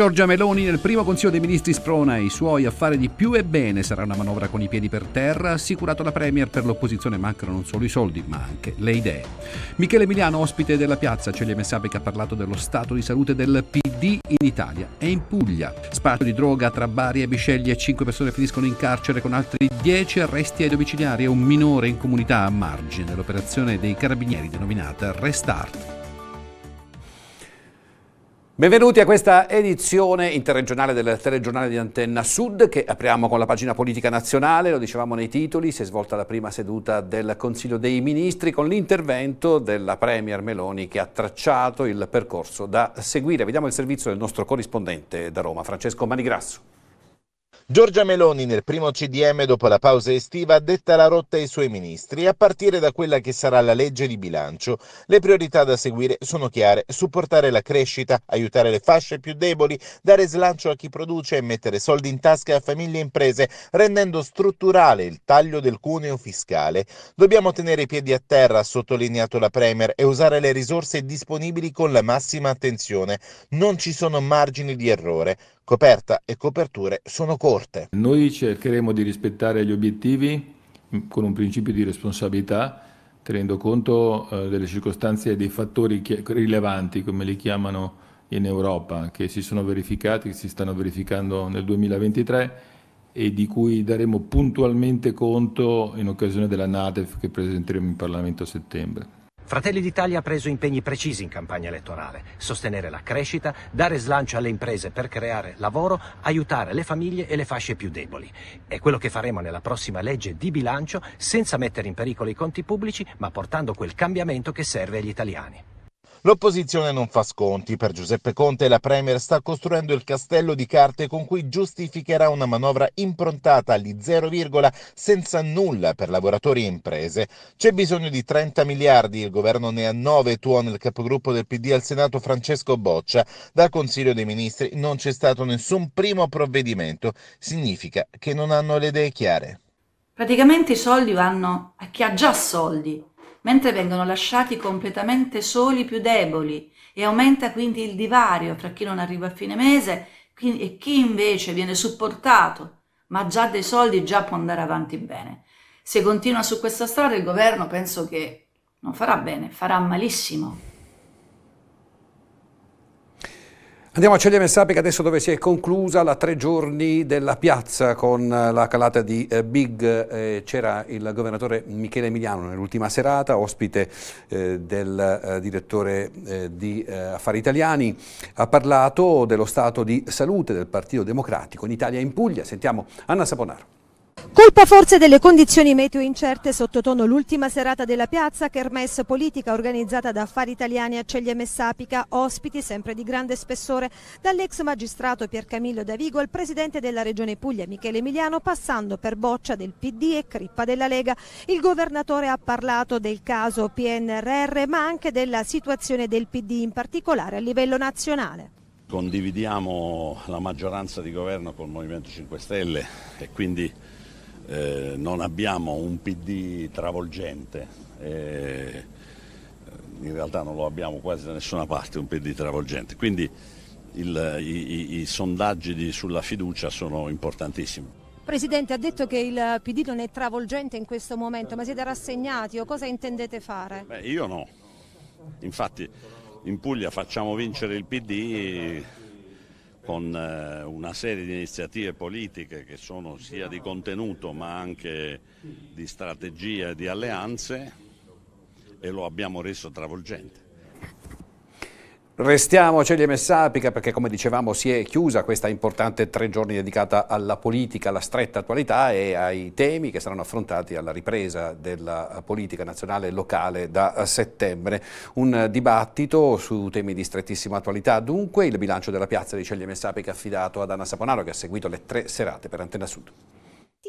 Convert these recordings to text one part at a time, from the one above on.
Giorgia Meloni nel primo Consiglio dei Ministri sprona i suoi a fare di più e bene, sarà una manovra con i piedi per terra, assicurato la Premier per l'opposizione mancano non solo i soldi ma anche le idee. Michele Emiliano, ospite della piazza, Celia Messape che ha parlato dello stato di salute del PD in Italia e in Puglia. Spazio di droga tra Bari e Bisceglie, 5 persone finiscono in carcere con altri 10 arresti ai domiciliari e un minore in comunità a margine dell'operazione dei carabinieri denominata Restart. Benvenuti a questa edizione interregionale del telegiornale di Antenna Sud che apriamo con la pagina politica nazionale, lo dicevamo nei titoli, si è svolta la prima seduta del Consiglio dei Ministri con l'intervento della Premier Meloni che ha tracciato il percorso da seguire. Vediamo il servizio del nostro corrispondente da Roma, Francesco Manigrasso. Giorgia Meloni nel primo CDM dopo la pausa estiva ha detta la rotta ai suoi ministri a partire da quella che sarà la legge di bilancio. Le priorità da seguire sono chiare, supportare la crescita, aiutare le fasce più deboli, dare slancio a chi produce e mettere soldi in tasca a famiglie e imprese, rendendo strutturale il taglio del cuneo fiscale. Dobbiamo tenere i piedi a terra, ha sottolineato la Premier, e usare le risorse disponibili con la massima attenzione. Non ci sono margini di errore coperta e coperture sono corte. Noi cercheremo di rispettare gli obiettivi mm, con un principio di responsabilità, tenendo conto eh, delle circostanze e dei fattori chi- rilevanti, come li chiamano in Europa, che si sono verificati, che si stanno verificando nel 2023 e di cui daremo puntualmente conto in occasione della NADEF che presenteremo in Parlamento a settembre. Fratelli d'Italia ha preso impegni precisi in campagna elettorale, sostenere la crescita, dare slancio alle imprese per creare lavoro, aiutare le famiglie e le fasce più deboli. È quello che faremo nella prossima legge di bilancio senza mettere in pericolo i conti pubblici, ma portando quel cambiamento che serve agli italiani. L'opposizione non fa sconti. Per Giuseppe Conte la Premier sta costruendo il castello di carte con cui giustificherà una manovra improntata agli 0, senza nulla per lavoratori e imprese. C'è bisogno di 30 miliardi, il governo ne ha 9, tuona il capogruppo del PD al Senato Francesco Boccia. Dal Consiglio dei Ministri non c'è stato nessun primo provvedimento. Significa che non hanno le idee chiare. Praticamente i soldi vanno a chi ha già soldi mentre vengono lasciati completamente soli i più deboli e aumenta quindi il divario fra chi non arriva a fine mese e chi invece viene supportato, ma già dei soldi già può andare avanti bene. Se continua su questa strada il governo penso che non farà bene, farà malissimo. Andiamo a Ceglia Messapia adesso dove si è conclusa la tre giorni della piazza con la calata di eh, Big. Eh, c'era il governatore Michele Emiliano nell'ultima serata, ospite eh, del direttore di Affari Italiani. Ha parlato dello stato di salute del Partito Democratico in Italia e in Puglia. Sentiamo Anna Saponaro. Colpa forse delle condizioni meteo incerte sottotono l'ultima serata della piazza Kermesse politica organizzata da Affari Italiani a Ceglie Messapica, ospiti sempre di grande spessore dall'ex magistrato Piercamillo Davigo al presidente della regione Puglia Michele Emiliano passando per boccia del PD e crippa della Lega. Il governatore ha parlato del caso PNRR ma anche della situazione del PD in particolare a livello nazionale. Condividiamo la maggioranza di governo col Movimento 5 Stelle e quindi eh, non abbiamo un PD travolgente, eh, in realtà non lo abbiamo quasi da nessuna parte un PD travolgente, quindi il, i, i, i, sondaggi di, sulla fiducia sono importantissimi. Presidente, ha detto che il PD non è travolgente in questo momento, ma siete rassegnati o cosa intendete fare? Beh, io no. Infatti in Puglia facciamo vincere il PD con eh, una serie di iniziative politiche che sono sia di contenuto ma anche di strategia e di alleanze e lo abbiamo reso travolgente. Restiamo a Celia Messapica perché come dicevamo si è chiusa questa importante tre giorni dedicata alla politica, alla stretta attualità e ai temi che saranno affrontati alla ripresa della politica nazionale e locale da settembre. Un dibattito su temi di strettissima attualità, dunque il bilancio della piazza di Celia Messapica affidato ad Anna Saponaro che ha seguito le tre serate per Antena Sud.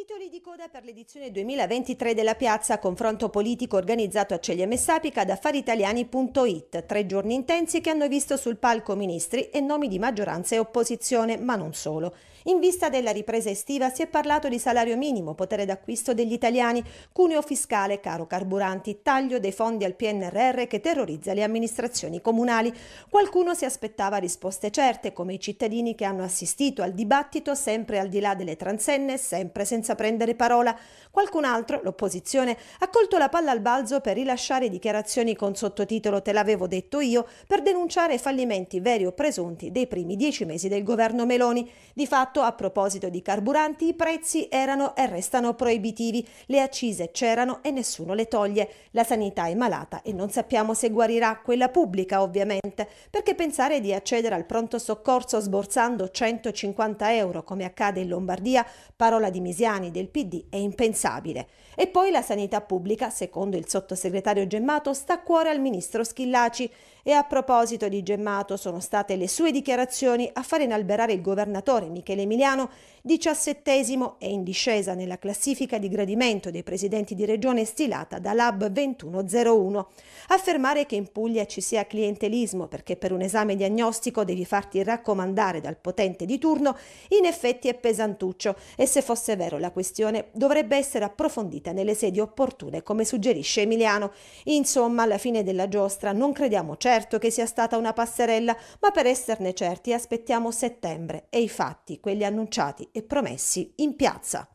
Titoli di coda per l'edizione 2023 della piazza, confronto politico organizzato a Ceglie Messapica da affariitaliani.it. Tre giorni intensi che hanno visto sul palco ministri e nomi di maggioranza e opposizione, ma non solo. In vista della ripresa estiva si è parlato di salario minimo, potere d'acquisto degli italiani, cuneo fiscale, caro carburanti, taglio dei fondi al PNRR che terrorizza le amministrazioni comunali. Qualcuno si aspettava risposte certe, come i cittadini che hanno assistito al dibattito sempre al di là delle transenne, sempre senza prendere parola. Qualcun altro, l'opposizione, ha colto la palla al balzo per rilasciare dichiarazioni con sottotitolo Te l'avevo detto io, per denunciare fallimenti veri o presunti dei primi dieci mesi del governo Meloni. Di fatto, a proposito di carburanti, i prezzi erano e restano proibitivi, le accise c'erano e nessuno le toglie. La sanità è malata e non sappiamo se guarirà quella pubblica, ovviamente, perché pensare di accedere al pronto soccorso sborsando 150 euro, come accade in Lombardia, parola di Misiani mani del PD è impensabile. E poi la sanità pubblica, secondo il sottosegretario Gemmato, sta a cuore al ministro Schillaci e a proposito di Gemmato sono state le sue dichiarazioni a far inalberare il governatore Michele Emiliano, diciassettesimo e in discesa nella classifica di gradimento dei presidenti di regione stilata da Lab 2101. Affermare che in Puglia ci sia clientelismo perché per un esame diagnostico devi farti raccomandare dal potente di turno, in effetti è pesantuccio e se fosse vero la questione dovrebbe essere approfondita nelle sedi opportune come suggerisce Emiliano. Insomma, alla fine della giostra non crediamo certo certo che sia stata una passerella, ma per esserne certi aspettiamo settembre e i fatti, quelli annunciati e promessi in piazza.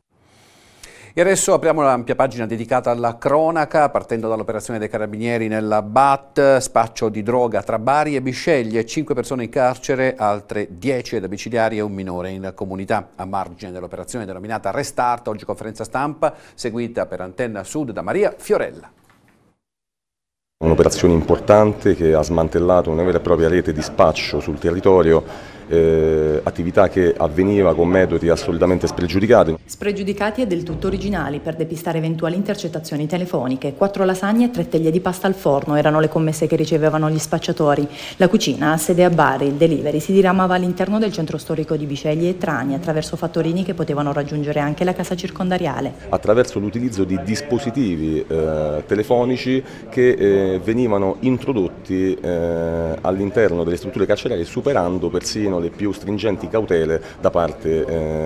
E adesso apriamo l'ampia pagina dedicata alla cronaca, partendo dall'operazione dei carabinieri nella BAT, spaccio di droga tra Bari e Bisceglie, 5 persone in carcere, altre 10 da domiciliari e un minore in comunità. A margine dell'operazione denominata Restart, oggi conferenza stampa, seguita per Antenna Sud da Maria Fiorella. Un'operazione importante che ha smantellato una vera e propria rete di spaccio sul territorio eh, attività che avveniva con metodi assolutamente spregiudicati. Spregiudicati e del tutto originali per depistare eventuali intercettazioni telefoniche. Quattro lasagne e tre teglie di pasta al forno erano le commesse che ricevevano gli spacciatori. La cucina ha sede a Bari, il delivery si diramava all'interno del centro storico di Bicegli e Trani attraverso fattorini che potevano raggiungere anche la casa circondariale. Attraverso l'utilizzo di dispositivi eh, telefonici che eh, venivano introdotti eh, all'interno delle strutture carcerarie superando persino le più stringenti cautele da parte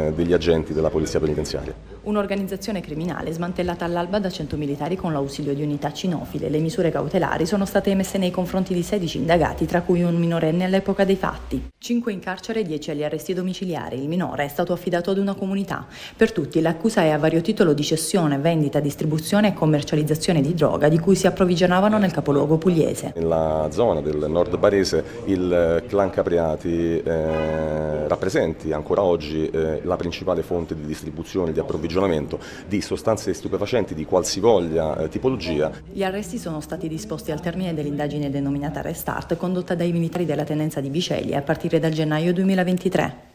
eh, degli agenti della Polizia Penitenziaria. Un'organizzazione criminale smantellata all'alba da 100 militari con l'ausilio di unità cinofile. Le misure cautelari sono state emesse nei confronti di 16 indagati, tra cui un minorenne all'epoca dei fatti. 5 in carcere e 10 agli arresti domiciliari. Il minore è stato affidato ad una comunità. Per tutti l'accusa è a vario titolo di cessione, vendita, distribuzione e commercializzazione di droga di cui si approvvigionavano nel capoluogo pugliese. Nella zona del nord barese il eh, clan Capriati eh, rappresenti ancora oggi eh, la principale fonte di distribuzione, e di approvvigionamento approvvigionamento di sostanze stupefacenti di qualsivoglia eh, tipologia. Gli arresti sono stati disposti al termine dell'indagine denominata Restart condotta dai militari della tenenza di Biceglie a partire dal gennaio 2023.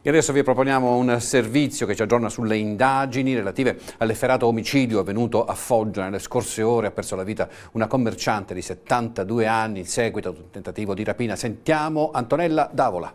E adesso vi proponiamo un servizio che ci aggiorna sulle indagini relative all'efferato omicidio avvenuto a Foggia. Nelle scorse ore ha perso la vita una commerciante di 72 anni in seguito ad un tentativo di rapina. Sentiamo Antonella Davola.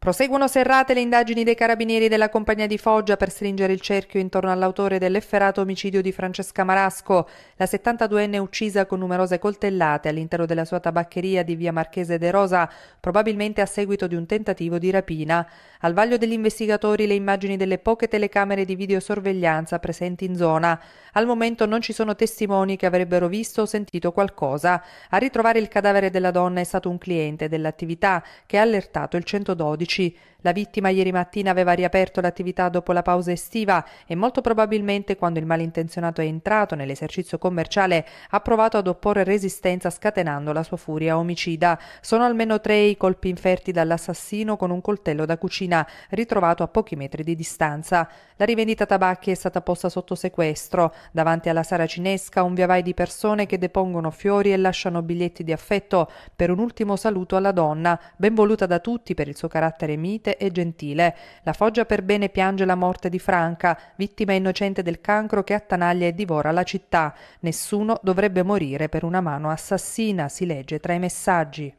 Proseguono serrate le indagini dei carabinieri della compagnia di Foggia per stringere il cerchio intorno all'autore dell'efferato omicidio di Francesca Marasco, la 72enne uccisa con numerose coltellate all'interno della sua tabaccheria di via Marchese de Rosa, probabilmente a seguito di un tentativo di rapina. Al vaglio degli investigatori le immagini delle poche telecamere di videosorveglianza presenti in zona. Al momento non ci sono testimoni che avrebbero visto o sentito qualcosa. A ritrovare il cadavere della donna è stato un cliente dell'attività che ha allertato il 112. La vittima ieri mattina aveva riaperto l'attività dopo la pausa estiva e molto probabilmente quando il malintenzionato è entrato nell'esercizio commerciale ha provato ad opporre resistenza scatenando la sua furia omicida. Sono almeno tre i colpi inferti dall'assassino con un coltello da cucina ritrovato a pochi metri di distanza. La rivendita tabacchi è stata posta sotto sequestro. Davanti alla Sara Cinesca un viavai di persone che depongono fiori e lasciano biglietti di affetto per un ultimo saluto alla donna, ben voluta da tutti per il suo carattere mite triste e gentile. La Foggia per bene piange la morte di Franca, vittima innocente del cancro che attanaglia e divora la città. Nessuno dovrebbe morire per una mano assassina, si legge tra i messaggi.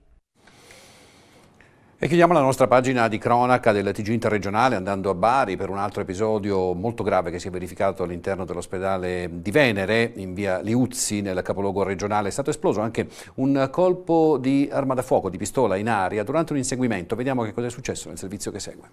E chiudiamo la nostra pagina di cronaca del TG Interregionale andando a Bari per un altro episodio molto grave che si è verificato all'interno dell'ospedale di Venere in via Liuzzi nel capoluogo regionale. È stato esploso anche un colpo di arma da fuoco, di pistola in aria durante un inseguimento. Vediamo che cosa è successo nel servizio che segue.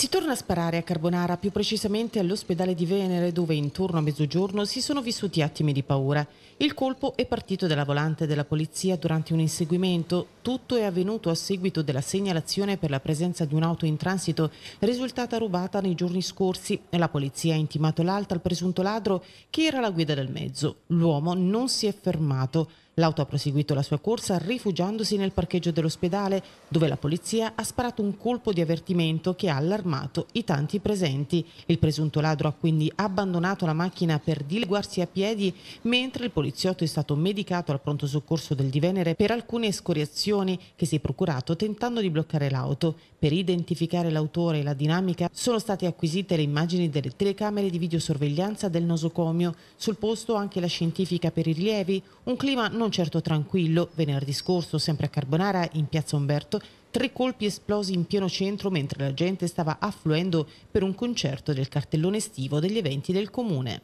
Si torna a sparare a Carbonara, più precisamente all'ospedale di Venere, dove intorno a mezzogiorno si sono vissuti attimi di paura. Il colpo è partito dalla volante della polizia durante un inseguimento. Tutto è avvenuto a seguito della segnalazione per la presenza di un'auto in transito risultata rubata nei giorni scorsi. La polizia ha intimato l'alta al presunto ladro che era la guida del mezzo. L'uomo non si è fermato. L'auto ha proseguito la sua corsa rifugiandosi nel parcheggio dell'ospedale, dove la polizia ha sparato un colpo di avvertimento che ha allarmato i tanti presenti. Il presunto ladro ha quindi abbandonato la macchina per dileguarsi a piedi, mentre il poliziotto è stato medicato al pronto soccorso del Divenere per alcune escoriazioni che si è procurato tentando di bloccare l'auto. Per identificare l'autore e la dinamica sono state acquisite le immagini delle telecamere di videosorveglianza del nosocomio, sul posto anche la scientifica per i rilievi, un clima non non certo tranquillo, venerdì scorso, sempre a Carbonara, in piazza Umberto, tre colpi esplosi in pieno centro mentre la gente stava affluendo per un concerto del cartellone estivo degli eventi del comune.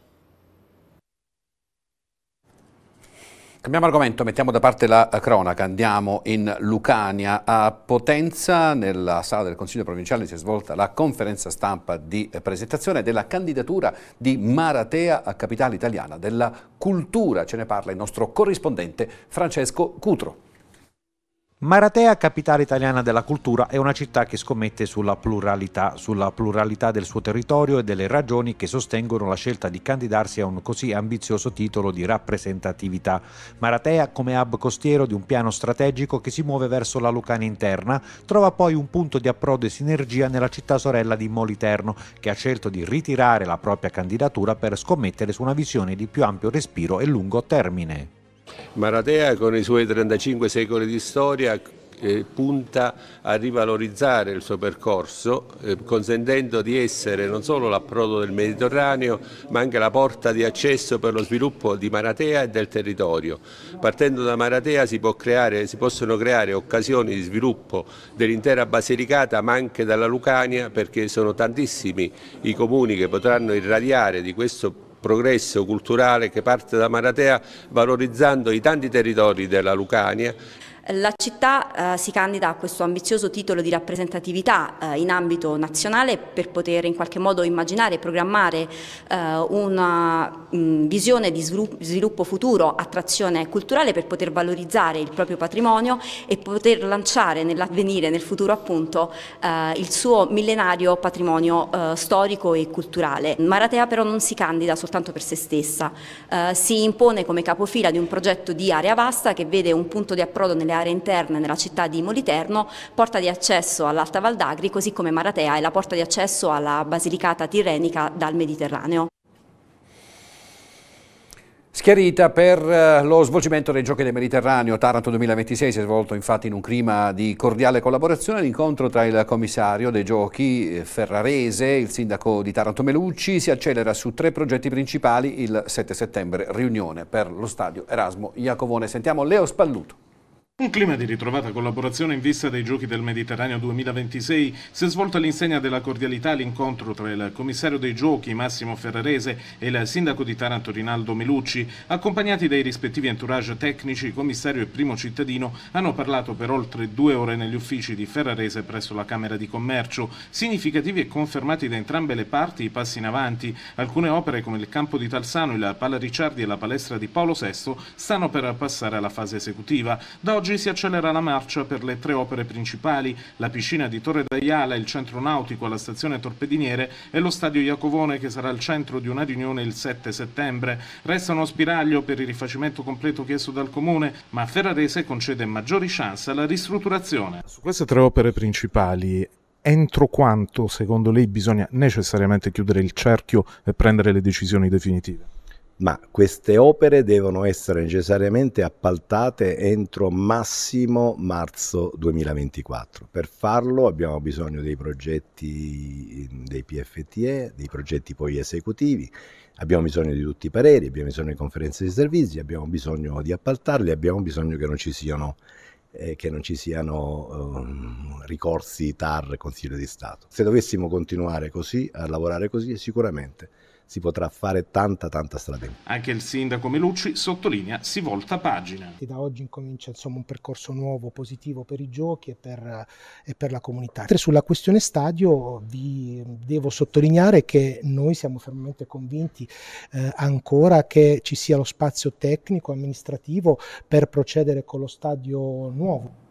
Cambiamo argomento, mettiamo da parte la eh, cronaca, andiamo in Lucania. A Potenza, nella sala del Consiglio provinciale, si è svolta la conferenza stampa di eh, presentazione della candidatura di Maratea a capitale italiana della cultura. Ce ne parla il nostro corrispondente Francesco Cutro. Maratea, capitale italiana della cultura, è una città che scommette sulla pluralità, sulla pluralità del suo territorio e delle ragioni che sostengono la scelta di candidarsi a un così ambizioso titolo di rappresentatività. Maratea, come hub costiero di un piano strategico che si muove verso la Lucana interna, trova poi un punto di approdo e sinergia nella città sorella di Moliterno, che ha scelto di ritirare la propria candidatura per scommettere su una visione di più ampio respiro e lungo termine. Maratea con i suoi 35 secoli di storia eh, punta a rivalorizzare il suo percorso, eh, consentendo di essere non solo l'approdo del Mediterraneo, ma anche la porta di accesso per lo sviluppo di Maratea e del territorio. Partendo da Maratea si, creare, si possono creare occasioni di sviluppo dell'intera Basilicata, ma anche della Lucania, perché sono tantissimi i comuni che potranno irradiare di questo progresso culturale che parte da Maratea valorizzando i tanti territori della Lucania la città eh, si candida a questo ambizioso titolo di rappresentatività eh, in ambito nazionale per poter in qualche modo immaginare e programmare eh, una mh, mm, visione di sviluppo, sviluppo futuro, attrazione culturale per poter valorizzare il proprio patrimonio e poter lanciare nell'avvenire, nel futuro appunto, eh, il suo millenario patrimonio eh, storico e culturale. Maratea però non si candida soltanto per se stessa, eh, si impone come capofila di un progetto di area vasta che vede un punto di approdo nelle area interna nella città di Moliterno, porta di accesso all'Alta Val d'Agri, così come Maratea è la porta di accesso alla Basilicata Tirrenica dal Mediterraneo. Schiarita per eh, lo svolgimento dei Giochi del Mediterraneo Taranto 2026 si è svolto infatti in un clima di cordiale collaborazione l'incontro tra il commissario dei Giochi eh, Ferrarese il sindaco di Taranto Melucci si accelera su tre progetti principali il 7 settembre riunione per lo stadio Erasmo Iacovone. Sentiamo Leo Spalluto. Un clima di ritrovata collaborazione in vista dei Giochi del Mediterraneo 2026 si è svolto all'insegna della cordialità l'incontro tra il commissario dei Giochi Massimo Ferrarese e il sindaco di Taranto Rinaldo Melucci, accompagnati dai rispettivi entourage tecnici, commissario e primo cittadino, hanno parlato per oltre due ore negli uffici di Ferrarese presso la Camera di Commercio, significativi e confermati da entrambe le parti i passi in avanti. Alcune opere come il campo di Talsano, il Pala Ricciardi e la palestra di Paolo VI stanno per passare alla fase esecutiva. Da oggi Oggi si accelera la marcia per le tre opere principali, la piscina di Torre d'Aiala, il centro nautico alla stazione Torpediniere e lo stadio Iacovone che sarà il centro di una riunione il 7 settembre. Resta uno spiraglio per il rifacimento completo chiesto dal Comune, ma Ferrarese concede maggiori chance alla ristrutturazione. Su queste tre opere principali entro quanto secondo lei bisogna necessariamente chiudere il cerchio e prendere le decisioni definitive? ma queste opere devono essere necessariamente appaltate entro massimo marzo 2024. Per farlo abbiamo bisogno dei progetti dei PFTE, dei progetti poi esecutivi, abbiamo bisogno di tutti i pareri, abbiamo bisogno di conferenze di servizi, abbiamo bisogno di appaltarli, abbiamo bisogno che non ci siano eh, che non ci siano um, ricorsi TAR Consiglio di Stato. Se dovessimo continuare così, a lavorare così, sicuramente si potrà fare tanta tanta strada. Anche il sindaco Melucci sottolinea si volta pagina. Da oggi incomincia insomma, un percorso nuovo, positivo per i giochi e per, e per la comunità. Mentre sulla questione stadio vi devo sottolineare che noi siamo fermamente convinti eh, ancora che ci sia lo spazio tecnico, amministrativo per procedere con lo stadio nuovo.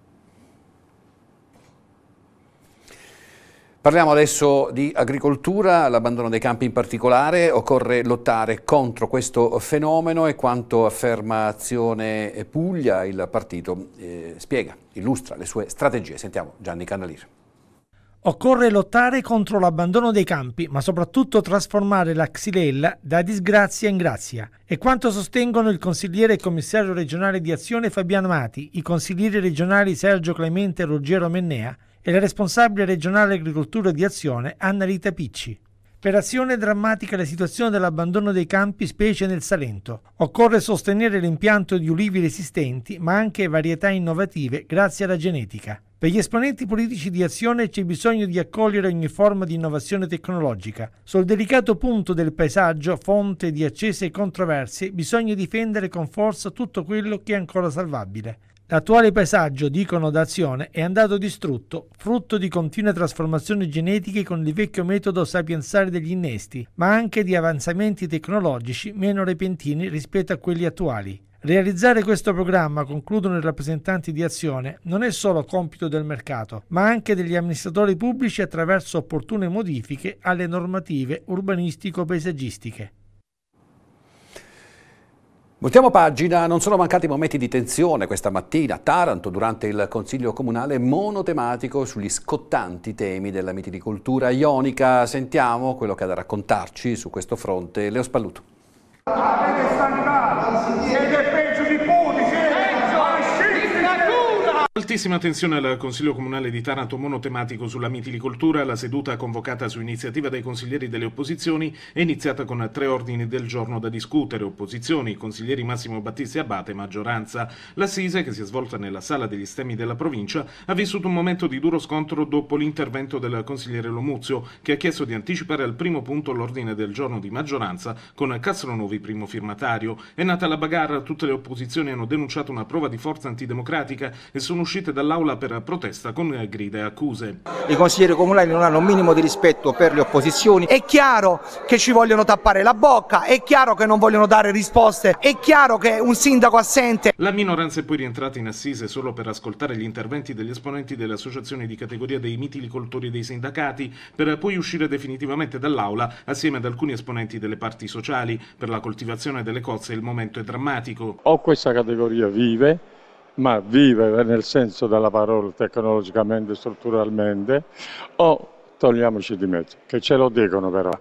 Parliamo adesso di agricoltura, l'abbandono dei campi in particolare, occorre lottare contro questo fenomeno e quanto afferma Azione Puglia, il partito eh, spiega, illustra le sue strategie. Sentiamo Gianni Cannalire. Occorre lottare contro l'abbandono dei campi, ma soprattutto trasformare la xylella da disgrazia in grazia. E quanto sostengono il consigliere e commissario regionale di Azione Fabiano Mati, i consiglieri regionali Sergio Clemente e Ruggero Mennea e la responsabile regionale agricoltura di Azione, Anna Rita Picci. Per Azione è drammatica la situazione dell'abbandono dei campi, specie nel Salento. Occorre sostenere l'impianto di ulivi resistenti, ma anche varietà innovative grazie alla genetica. Per gli esponenti politici di azione c'è bisogno di accogliere ogni forma di innovazione tecnologica. Sul delicato punto del paesaggio, fonte di accese controversie, bisogna difendere con forza tutto quello che è ancora salvabile. L'attuale paesaggio dicono d'azione, è andato distrutto, frutto di continue trasformazioni genetiche con il vecchio metodo sapienziale degli innesti, ma anche di avanzamenti tecnologici meno repentini rispetto a quelli attuali. Realizzare questo programma, concludono i rappresentanti di Azione, non è solo compito del mercato, ma anche degli amministratori pubblici attraverso opportune modifiche alle normative urbanistico-paesaggistiche. Voltiamo pagina, non sono mancati momenti di tensione questa mattina a Taranto durante il Consiglio Comunale monotematico sugli scottanti temi della mitilicoltura ionica. Sentiamo quello che ha da raccontarci su questo fronte Leo Spalluto. Avete stancato, siete Altissima attenzione al Consiglio Comunale di Taranto monotematico sulla mitilicoltura. La seduta convocata su iniziativa dei consiglieri delle opposizioni è iniziata con tre ordini del giorno da discutere. Opposizioni, consiglieri Massimo Battisti Abate, maggioranza. L'assise, che si è svolta nella sala degli stemmi della provincia, ha vissuto un momento di duro scontro dopo l'intervento del consigliere Lomuzio, che ha chiesto di anticipare al primo punto l'ordine del giorno di maggioranza con Castronovi primo firmatario. È nata la bagarra, tutte le opposizioni hanno denunciato una prova di forza antidemocratica e sono uscite dall'aula per protesta con eh, grida e accuse. I consiglieri comunali non hanno un minimo di rispetto per le opposizioni. È chiaro che ci vogliono tappare la bocca, è chiaro che non vogliono dare risposte, è chiaro che un sindaco assente. La minoranza è poi rientrata in assise solo per ascoltare gli interventi degli esponenti delle associazioni di categoria dei mitilicoltori e dei sindacati, per poi uscire definitivamente dall'aula assieme ad alcuni esponenti delle parti sociali. Per la coltivazione delle cozze il momento è drammatico. O questa categoria vive ma vivere eh, nel senso della parola tecnologicamente, strutturalmente, o togliamoci di mezzo, che ce lo dicono però.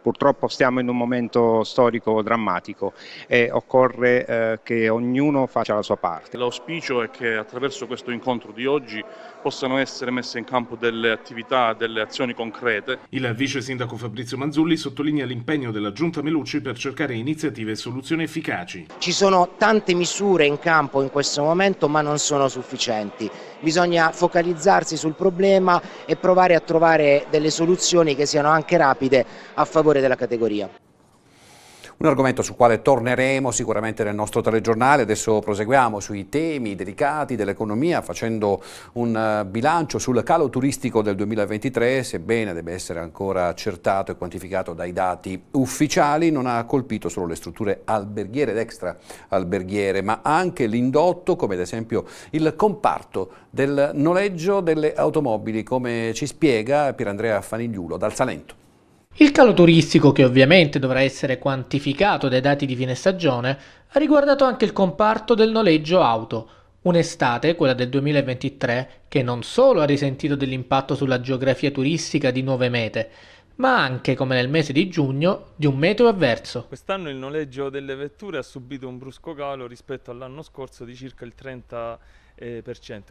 Purtroppo stiamo in un momento storico drammatico e occorre eh, che ognuno faccia la sua parte. L'auspicio è che attraverso questo incontro di oggi possano essere messe in campo delle attività, delle azioni concrete. Il vice sindaco Fabrizio Manzulli sottolinea l'impegno della giunta Melucci per cercare iniziative e soluzioni efficaci. Ci sono tante misure in campo in questo momento ma non sono sufficienti. Bisogna focalizzarsi sul problema e provare a trovare delle soluzioni che siano anche rapide a favore della categoria. Un argomento sul quale torneremo sicuramente nel nostro telegiornale. Adesso proseguiamo sui temi delicati dell'economia facendo un eh, bilancio sul calo turistico del 2023, sebbene debba essere ancora accertato e quantificato dai dati ufficiali, non ha colpito solo le strutture alberghiere ed extra alberghiere, ma anche l'indotto, come ad esempio il comparto del noleggio delle automobili, come ci spiega Pierandrea Fanigliulo dal Salento. Il calo turistico, che ovviamente dovrà essere quantificato dai dati di fine stagione, ha riguardato anche il comparto del noleggio auto. Un'estate, quella del 2023, che non solo ha risentito dell'impatto sulla geografia turistica di nuove mete, ma anche, come nel mese di giugno, di un meteo avverso. Quest'anno il noleggio delle vetture ha subito un brusco calo rispetto all'anno scorso di circa il 30%, eh,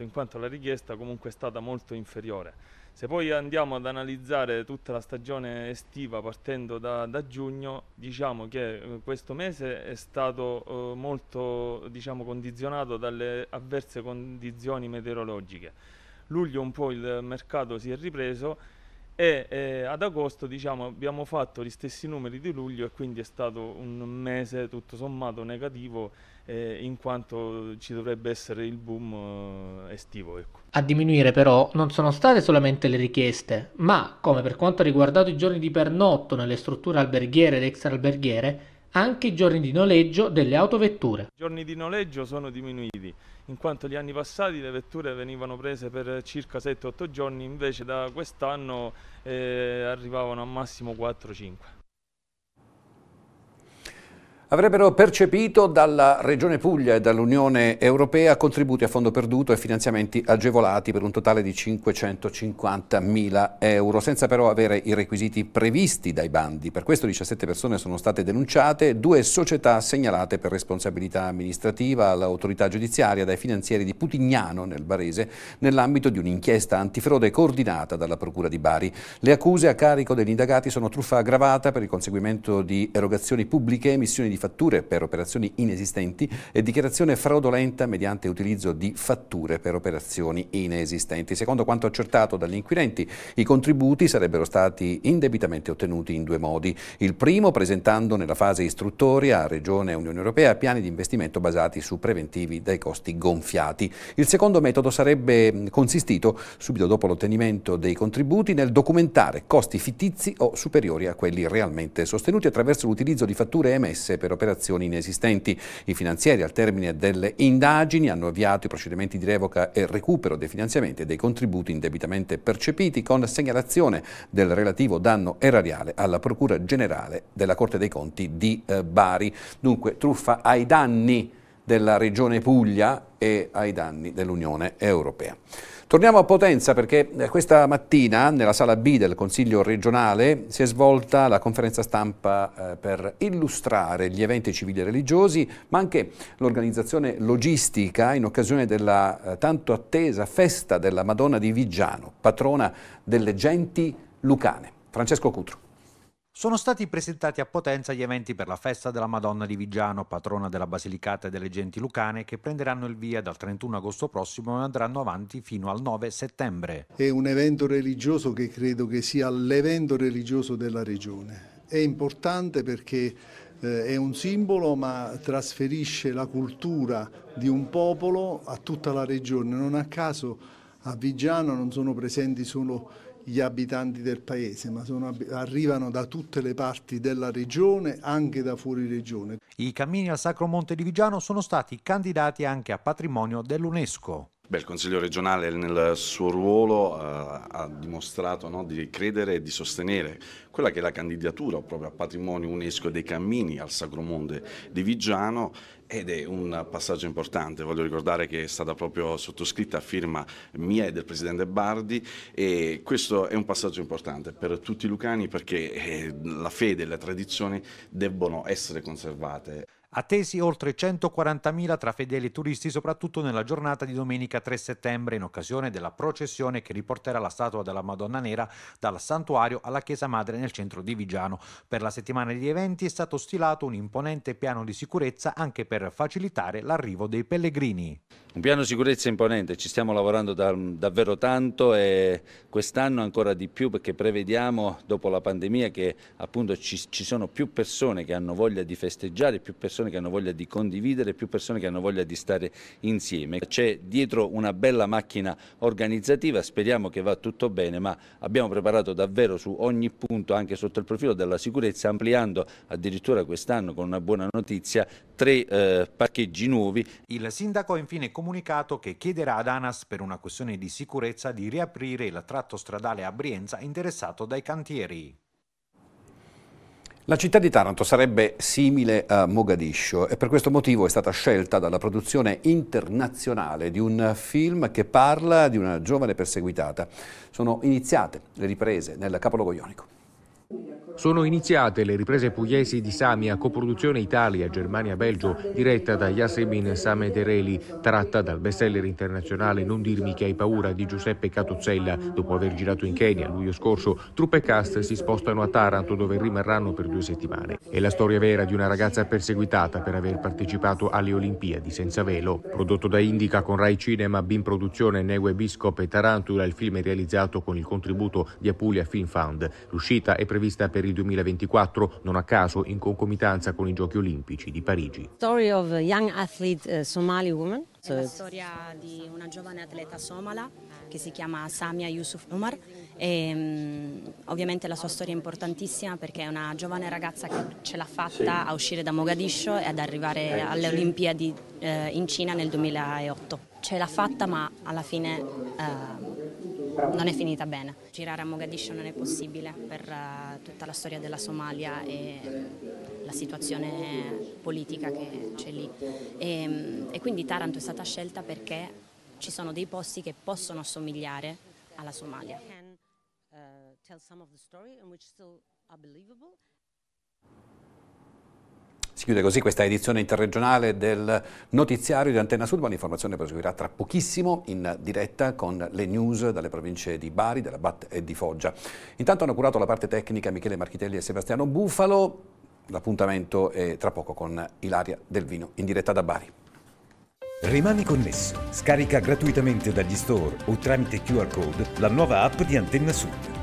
in quanto la richiesta comunque è stata molto inferiore. Se poi andiamo ad analizzare tutta la stagione estiva partendo da, da giugno, diciamo che eh, questo mese è stato eh, molto diciamo, condizionato dalle avverse condizioni meteorologiche. Luglio un po' il mercato si è ripreso e eh, ad agosto diciamo, abbiamo fatto gli stessi numeri di luglio e quindi è stato un mese tutto sommato negativo eh, in quanto ci dovrebbe essere il boom eh, estivo. Ecco. A diminuire però non sono state solamente le richieste, ma come per quanto ha riguardato i giorni di pernotto nelle strutture alberghiere ed extraalberghiere, anche i giorni di noleggio delle autovetture. I giorni di noleggio sono diminuiti, in quanto gli anni passati le vetture venivano prese per circa 7-8 giorni, invece da quest'anno eh, arrivavano a massimo 4-5 avrebbero percepito dalla Regione Puglia e dall'Unione Europea contributi a fondo perduto e finanziamenti agevolati per un totale di 550 mila euro, senza però avere i requisiti previsti dai bandi. Per questo 17 persone sono state denunciate, due società segnalate per responsabilità amministrativa all'autorità giudiziaria dai finanzieri di Putignano nel Barese nell'ambito di un'inchiesta antifrode coordinata dalla Procura di Bari. Le accuse a carico degli indagati sono truffa aggravata per il conseguimento di erogazioni pubbliche, emissioni di di fatture per operazioni inesistenti e dichiarazione fraudolenta mediante utilizzo di fatture per operazioni inesistenti. Secondo quanto accertato dagli inquirenti, i contributi sarebbero stati indebitamente ottenuti in due modi. Il primo presentando nella fase istruttoria a Regione e Unione Europea piani di investimento basati su preventivi dai costi gonfiati. Il secondo metodo sarebbe mm, consistito, subito dopo l'ottenimento dei contributi, nel documentare costi fittizi o superiori a quelli realmente sostenuti attraverso l'utilizzo di fatture emesse per operazioni inesistenti. I finanzieri al termine delle indagini hanno avviato i procedimenti di revoca e recupero dei finanziamenti e dei contributi indebitamente percepiti con segnalazione del relativo danno erariale alla Procura Generale della Corte dei Conti di eh, Bari. Dunque truffa ai danni della Regione Puglia e ai danni dell'Unione Europea. Torniamo a Potenza perché eh, questa mattina nella sala B del Consiglio regionale si è svolta la conferenza stampa eh, per illustrare gli eventi civili e religiosi ma anche l'organizzazione logistica in occasione della eh, tanto attesa festa della Madonna di Vigiano, patrona delle genti lucane. Francesco Cutro sono stati presentati a Potenza gli eventi per la festa della Madonna di Vigiano, patrona della Basilicata e delle genti lucane, che prenderanno il via dal 31 agosto prossimo e andranno avanti fino al 9 settembre. È un evento religioso che credo che sia l'evento religioso della regione. È importante perché eh, è un simbolo ma trasferisce la cultura di un popolo a tutta la regione. Non a caso a Vigiano non sono presenti solo gli abitanti del paese, ma sono, arrivano da tutte le parti della regione, anche da fuori regione. I cammini al Sacro Monte di Vigiano sono stati candidati anche a patrimonio dell'UNESCO. Beh, il Consiglio regionale nel suo ruolo eh, ha dimostrato no, di credere e di sostenere quella che è la candidatura proprio a patrimonio UNESCO dei cammini al Sacro Monte di Vigiano ed è un passaggio importante, voglio ricordare che è stata proprio sottoscritta a firma mia e del Presidente Bardi e questo è un passaggio importante per tutti i lucani perché eh, la fede e la tradizione debbono essere conservate attesi oltre 140.000 tra fedeli e turisti soprattutto nella giornata di domenica 3 settembre in occasione della processione che riporterà la statua della Madonna Nera dal santuario alla Chiesa Madre nel centro di Vigiano. Per la settimana di eventi è stato stilato un imponente piano di sicurezza anche per facilitare l'arrivo dei pellegrini. Un piano di sicurezza imponente, ci stiamo lavorando da, davvero tanto e quest'anno ancora di più perché prevediamo dopo la pandemia che appunto ci, ci sono più persone che hanno voglia di festeggiare, più persone persone che hanno voglia di condividere, più persone che hanno voglia di stare insieme. C'è dietro una bella macchina organizzativa, speriamo che va tutto bene, ma abbiamo preparato davvero su ogni punto, anche sotto il profilo della sicurezza, ampliando addirittura quest'anno con una buona notizia tre eh, parcheggi nuovi. Il sindaco ha infine comunicato che chiederà ad ANAS per una questione di sicurezza di riaprire il tratto stradale a Brienza interessato dai cantieri. La città di Taranto sarebbe simile a Mogadiscio e per questo motivo è stata scelta dalla produzione internazionale di un film che parla di una giovane perseguitata. Sono iniziate le riprese nel capoluogo ionico. Sono iniziate le riprese pugliesi di Samia, coproduzione Italia-Germania-Belgio, diretta da Yasemin Samedereli, tratta dal bestseller internazionale Non dirmi che hai paura di Giuseppe Catozzella. Dopo aver girato in Kenya luglio scorso, truppe cast si spostano a Taranto dove rimarranno per due settimane. È la storia vera di una ragazza perseguitata per aver partecipato alle Olimpiadi senza velo. Prodotto da Indica con Rai Cinema, Bim Produzione, Neue Biscop e Tarantula, il film è realizzato con il contributo di Apulia Film Fund. L'uscita è prevista per per il 2024, non a caso in concomitanza con i Giochi Olimpici di Parigi. Story of a young athlete, uh, Somali woman. È la storia di una giovane atleta somala eh, che si chiama Samia Yusuf Umar e um, ovviamente la sua storia è importantissima perché è una giovane ragazza che ce l'ha fatta a uscire da Mogadiscio e ad arrivare alle Olimpiadi uh, in Cina nel 2008. Ce l'ha fatta ma alla fine uh, non è finita bene. Girare a Mogadiscio non è possibile per eh, tutta la storia della Somalia e la situazione politica che c'è lì. E, ehm, e quindi Taranto è stata scelta perché ci sono dei posti che possono assomigliare alla Somalia. Eh, tell some of the story and which still are believable. Si chiude così questa edizione interregionale del notiziario di Antenna Sud, ma l'informazione proseguirà tra pochissimo in diretta con le news dalle province di Bari, della Bat e di Foggia. Intanto hanno curato la parte tecnica Michele Marchitelli e Sebastiano Bufalo. L'appuntamento è tra poco con Ilaria Del Vino in diretta da Bari. Rimani connesso. Scarica gratuitamente dagli store o tramite QR code la nuova app di Antenna Sud